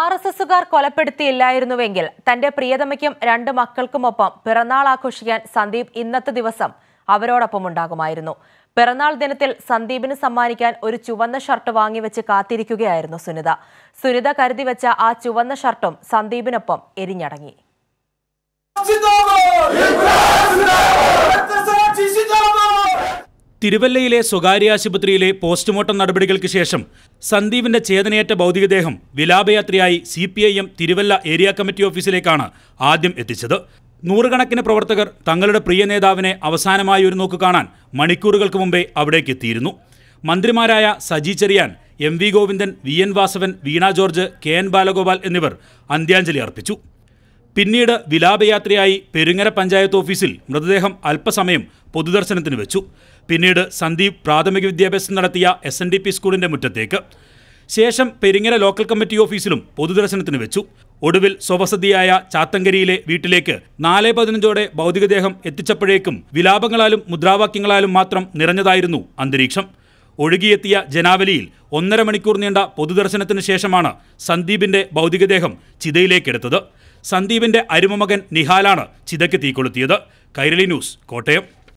R S എസുകാർ കൊലപ്പെടുത്തിയില്ലായിരുന്നുവെങ്കിൽ തന്റെ പ്രിയതമയ്ക്കും രണ്ട് മക്കൾക്കുമൊപ്പം പിറന്നാൾ ആഘോഷിക്കാൻ സന്ദീപ് ഇന്നത്തെ ദിവസം അവരോടൊപ്പം ഉണ്ടാകുമായിരുന്നു പിറന്നാൾ ദിനത്തിൽ സന്ദീപിന് സമ്മാനിക്കാൻ ഒരു ചുവന്ന ഷർട്ട് വാങ്ങിവെച്ച് കാത്തിരിക്കുകയായിരുന്നു സുനിത സുനിത കരുതി വെച്ച ആ ചുവന്ന ഷർട്ടും സന്ദീപിനൊപ്പം എരിഞ്ഞടങ്ങി തിരുവല്ലയിലെ സ്വകാര്യ ആശുപത്രിയിലെ പോസ്റ്റ്മോർട്ടം നടപടികൾക്ക് ശേഷം സന്ദീപിന്റെ ചേതനയേറ്റ ഭൗതികദേഹം വിലാപയാത്രയായി C P I M Thiruvalla area committee ഓഫീസിലേക്കാണ് ആദ്യം എത്തിച്ചത് നൂറുകണക്കിന് പ്രവർത്തകർ തങ്ങളുടെ പ്രിയ നേതാവിനെ അവസാനമായി ഒരു നോക്ക് കാണാൻ മണിക്കൂറുകൾക്ക് മുമ്പേ അവിടേക്ക് എത്തിയിരുന്നു മന്ത്രിമാരായ Saji Cherian M V Govindan V N Vasavan Veena George K N Balagopal എന്നിവർ അന്ത്യാഞ്ജലി അർപ്പിച്ചു പിന്നീട് വിലാപയാത്രയായി പെരുങ്ങര പഞ്ചായത്ത് ഓഫീസിൽ മൃതദേഹം അല്പസമയം പൊതുദർശനത്തിന് വെച്ചു പിന്നീട് സന്ദീപ് പ്രാഥമിക വിദ്യാഭ്യാസം നടത്തിയ എസ് എൻ ഡി പി സ്കൂളിൻ്റെ മുറ്റത്തേക്ക് ശേഷം പെരിങ്ങര ലോക്കൽ കമ്മിറ്റി ഓഫീസിലും പൊതുദർശനത്തിന് വെച്ചു ഒടുവിൽ സ്വവസതിയായ ചാത്തങ്കരിയിലെ വീട്ടിലേക്ക് നാല് പതിനഞ്ചോടെ ഭൗതികദേഹം എത്തിച്ചപ്പോഴേക്കും വിലാപങ്ങളാലും മുദ്രാവാക്യങ്ങളാലും മാത്രം നിറഞ്ഞതായിരുന്നു അന്തരീക്ഷം ഒഴുകിയെത്തിയ ജനാവലിയിൽ ഒന്നര മണിക്കൂർ നീണ്ട പൊതുദർശനത്തിന് ശേഷമാണ് സന്ദീപിന്റെ ഭൗതികദേഹം ചിതയിലേക്കെടുത്തത് സന്ദീപിന്റെ അരുമമകൻ നിഹാലാണ് ചിതയ്ക്ക് തീ കൊളുത്തിയത് കൈരളി ന്യൂസ് കോട്ടയം